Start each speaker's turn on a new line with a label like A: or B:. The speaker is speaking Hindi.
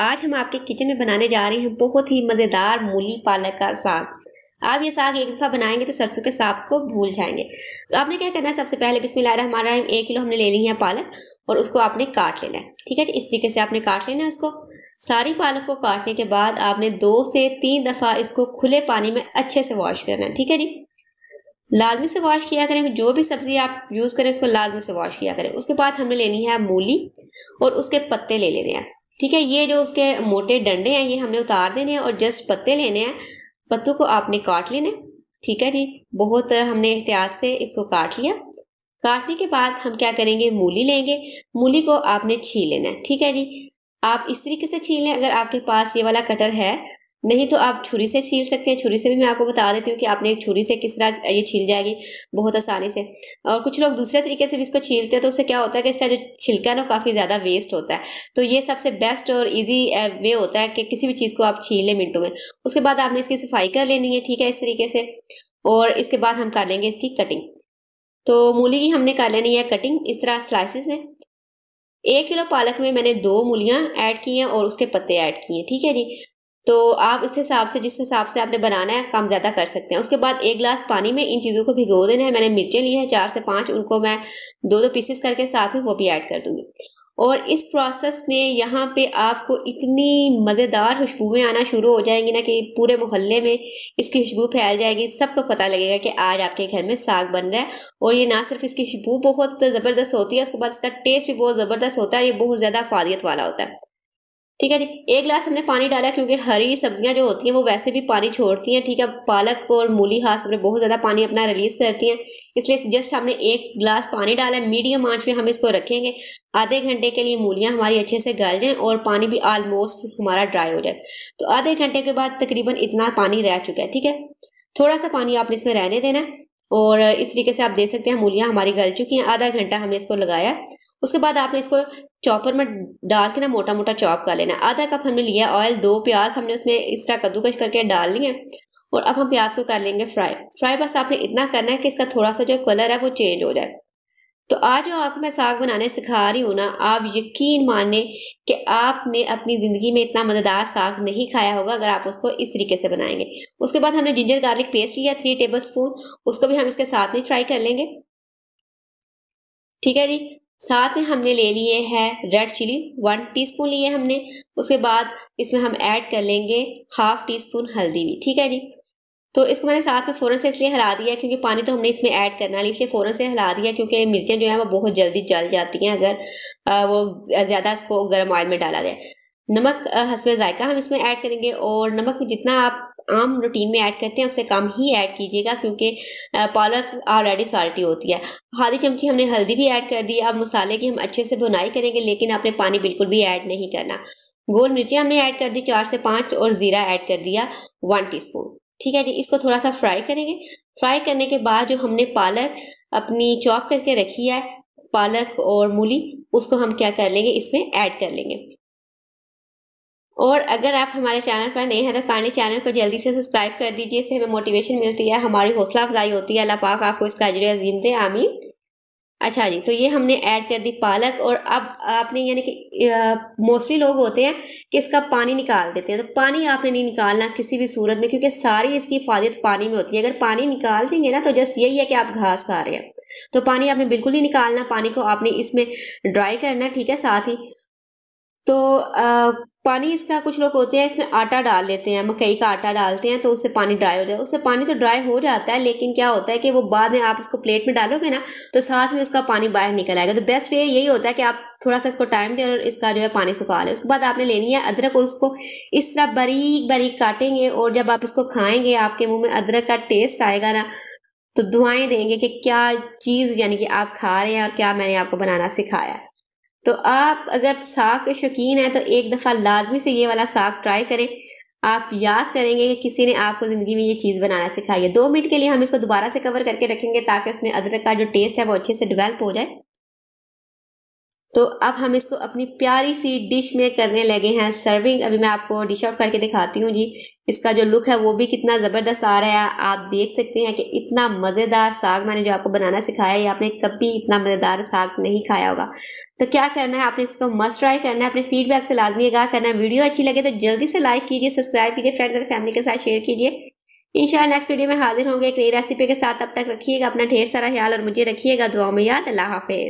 A: आज हम आपके किचन में बनाने जा रहे हैं बहुत ही मज़ेदार मूली पालक का साग आप ये साग एक दफ़ा बनाएंगे तो सरसों के साग को भूल जाएंगे तो आपने क्या करना है सबसे पहले बिस्मिल हमारा एक किलो हमने ले ली है पालक और उसको आपने काट लेना है ठीक है इस तरीके से आपने काट लेना है उसको सारी पालक को काटने के बाद आपने दो से तीन दफ़ा इसको खुले पानी में अच्छे से वॉश करना है ठीक है जी लाजमी से वॉश किया करें जो भी सब्ज़ी आप यूज़ करें उसको लाजमी से वॉश किया करें उसके बाद हमने लेनी है मूली और उसके पत्ते ले लेने हैं ठीक है ये जो उसके मोटे डंडे हैं ये हमने उतार देने हैं और जस्ट पत्ते लेने हैं पत्तों को आपने काट लेना ठीक है जी बहुत हमने एहतियात से इसको काट लिया काटने के बाद हम क्या करेंगे मूली लेंगे मूली को आपने छीन लेना है ठीक है जी आप इस तरीके से छीन लें अगर आपके पास ये वाला कटर है नहीं तो आप छुरी से छील सकते हैं छुरी से भी मैं आपको बता देती हूँ कि आपने एक छुरी से किस तरह ये छील जाएगी बहुत आसानी से और कुछ लोग दूसरे तरीके से भी इसको छीलते हैं तो उससे क्या होता है कि इसका जो छिलका है ना काफ़ी ज़्यादा वेस्ट होता है तो ये सबसे बेस्ट और ईजी वे होता है कि किसी भी चीज़ को आप छीन लें मिनटों में उसके बाद आपने इसकी सफाई कर लेनी है ठीक है इस तरीके से और इसके बाद हम कर लेंगे इसकी कटिंग तो मूली की हमने कर लेनी है कटिंग इस तरह स्लाइसिस में एक किलो पालक में मैंने दो मूलियाँ ऐड की हैं और उसके पत्ते ऐड किए हैं ठीक है जी तो आप इस हिसाब से जिस हिसाब से आपने बनाना है कम ज़्यादा कर सकते हैं उसके बाद एक गिलास पानी में इन चीज़ों को भिगो देना है मैंने मिर्चें ली हैं चार से पाँच उनको मैं दो दो पीसेस करके साथ में वो भी ऐड कर दूँगी और इस प्रोसेस में यहाँ पे आपको इतनी मज़ेदार खुशबूएँ आना शुरू हो जाएंगी ना कि पूरे मोहल्ले में इसकी खुशबू फैल जाएगी सबको पता लगेगा कि आज आपके घर में साग बन रहा है और ये ना सिर्फ इसकी खुशबू बहुत ज़बरदस्त होती है उसके बाद इसका टेस्ट भी बहुत ज़बरदस्त होता है ये बहुत ज़्यादा फादियत वाला होता है ठीक है जी एक गिलास हमने पानी डाला क्योंकि हरी सब्जियां जो होती हैं वो वैसे भी पानी छोड़ती हैं ठीक है पालक और मूली हाथ में बहुत ज़्यादा पानी अपना रिलीज करती हैं इसलिए जस्ट हमने एक गिलास पानी डाला मीडियम आंच में हम इसको रखेंगे आधे घंटे के लिए मूलियाँ हमारी अच्छे से गल जाएँ और पानी भी आलमोस्ट हमारा ड्राई हो जाए तो आधे घंटे के बाद तकरीबन इतना पानी रह चुका है ठीक है थोड़ा सा पानी आपने इसमें रहने देना और इस तरीके से आप देख सकते हैं मूलियाँ हमारी गल चुकी हैं आधा घंटा हमने इसको लगाया उसके बाद आपने इसको चॉपर में डाल के ना मोटा मोटा चॉप कर लेना आधा कप हमने लिया ऑयल दो प्याज हमने उसमें इस तरह कद्दूकश करके डाल लिया और अब हम प्याज को कर लेंगे फ्राई फ्राई बस आपने इतना करना है कि इसका थोड़ा सा जो कलर है वो चेंज हो जाए तो आज जो आपको मैं साग बनाने सिखा रही हूँ ना आप यकीन माने कि आपने अपनी ज़िंदगी में इतना मज़ेदार साग नहीं खाया होगा अगर आप उसको इस तरीके से बनाएंगे उसके बाद हमने जिंजर गार्लिक पेस्ट लिया थ्री टेबल स्पून उसको भी हम इसके साथ में फ्राई कर लेंगे ठीक है जी साथ में हमने ले लिए है रेड चिली वन टीस्पून लिए हमने उसके बाद इसमें हम ऐड कर लेंगे हाफ टी स्पून हल्दी भी ठीक है जी तो इसको मैंने साथ में फ़ौरन से इसलिए हिला दिया क्योंकि पानी तो हमने इसमें ऐड करना है इसलिए फ़ौरन से हिला दिया क्योंकि मिर्चियाँ जो हैं वो बहुत जल्दी जल जाती हैं अगर वो ज़्यादा इसको गर्म ऑयल में डाला जाए नमक हंसवे जायका हम इसमें ऐड करेंगे और नमक जितना आप आम रूटीन में ऐड करते हैं उससे कम ही ऐड कीजिएगा क्योंकि पालक ऑलरेडी सॉल्टी होती है हाथी चमची हमने हल्दी भी ऐड कर दी अब मसाले की हम अच्छे से भुनाई करेंगे लेकिन आपने पानी बिल्कुल भी ऐड नहीं करना गोल मिर्ची हमने ऐड कर दी चार से पाँच और ज़ीरा ऐड कर दिया वन टी ठीक है जी इसको थोड़ा सा फ्राई करेंगे फ्राई करने के बाद जो हमने पालक अपनी चॉप करके रखी है पालक और मूली उसको हम क्या कर लेंगे इसमें ऐड कर लेंगे और अगर आप हमारे चैनल पर नए हैं तो पानी चैनल को जल्दी से सब्सक्राइब कर दीजिए इससे हमें मोटिवेशन मिलती है हमारी हौसला अफजाई होती है अल्लाह पाक आपको इसका अजर अजीम दे आमीन अच्छा जी तो ये हमने ऐड कर दी पालक और अब आपने यानी कि मोस्टली लोग होते हैं कि इसका पानी निकाल देते हैं तो पानी आपने नहीं निकालना किसी भी सूरत में क्योंकि सारी इसकी हिफाजत पानी में होती है अगर पानी निकाल देंगे ना तो जस्ट यही है कि आप घास खा रहे हैं तो पानी आपने बिल्कुल ही निकालना पानी को आपने इसमें ड्राई करना ठीक है साथ ही तो आ, पानी इसका कुछ लोग होते हैं इसमें आटा डाल लेते हैं मकई का आटा डालते हैं तो उससे पानी ड्राई हो जाए उससे पानी तो ड्राई हो जाता है लेकिन क्या होता है कि वो बाद में आप इसको प्लेट में डालोगे ना तो साथ में उसका पानी बाहर निकल आएगा तो बेस्ट वे यही होता है कि आप थोड़ा सा इसको टाइम दें और इसका जो है पानी सुखा लें उसके बाद आपने लेनी है अदरक और उसको इस तरह बारीक बारीक काटेंगे और जब आप इसको खाएँगे आपके मुँह में अदरक का टेस्ट आएगा ना तो दुआएँ देंगे कि क्या चीज़ यानी कि आप खा रहे हैं और क्या मैंने आपको बनाना सिखाया है तो आप अगर साग के शौकीन हैं तो एक दफ़ा लाजमी से ये वाला साग ट्राई करें आप याद करेंगे कि किसी ने आपको ज़िंदगी में ये चीज़ बनाना सिखाई है दो मिनट के लिए हम इसको दोबारा से कवर करके रखेंगे ताकि उसमें अदरक का जो टेस्ट है वो अच्छे से डिवेल्प हो जाए तो अब हम इसको अपनी प्यारी सी डिश में करने लगे हैं सर्विंग अभी मैं आपको डिश आउट करके दिखाती हूँ जी इसका जो लुक है वो भी कितना ज़बरदस्त आ रहा है आप देख सकते हैं कि इतना मज़ेदार साग मैंने जो आपको बनाना सिखाया है आपने कभी इतना मज़ेदार साग नहीं खाया होगा तो क्या करना है आपने इसको मस्ट ट्राई करना है अपने फीडबैक से लाजमी आगा करना है वीडियो अच्छी लगे तो जल्दी से लाइक कीजिए सब्सक्राइब कीजिए फ्रेंड और फैमिली के साथ शेयर कीजिए इन नेक्स्ट वीडियो में हाजिर होंगे एक नई रेसिपी के साथ अब तक रखिएगा अपना ढेर सारा ख्याल और मुझे रखिएगा दुआ में याद अल्लाह हाफिज़